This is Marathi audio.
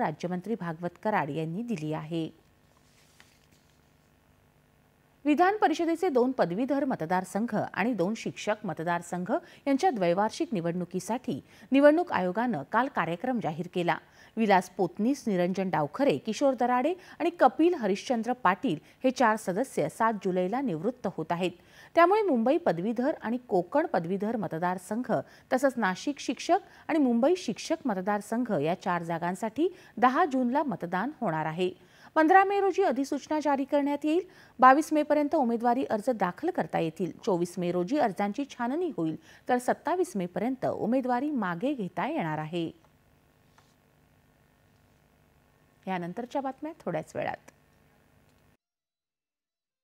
राज्यमंत्री भागवत कराड यांनी दिली आहे विधान परिषदेचे दोन पदवीधर मतदारसंघ आणि दोन शिक्षक मतदारसंघ यांच्या द्वैवार्षिक निवडणुकीसाठी निवडणूक आयोगानं काल कार्यक्रम जाहीर केला विलास पोतनीस निरंजन डावखरे किशोर दराडे आणि कपिल हरिश्चंद्र पाटील हे चार सदस्य सात जुलैला निवृत्त होत आहेत त्यामुळे मुंबई पदवीधर आणि कोकण पदवीधर मतदारसंघ तसंच नाशिक शिक्षक आणि मुंबई शिक्षक मतदारसंघ या चार जागांसाठी दहा जूनला मतदान होणार आहे पंधरा मे रोजी अधिसूचना जारी करण्यात येईल बावीस पर्यंत उमेदवारी अर्ज दाखल करता येतील चोवीस मे रोजी अर्जांची छाननी होईल तर सत्तावीस पर्यंत उमेदवारी मागे घेता येणार आहे यानंतरच्या बातम्या थोड्याच वेळात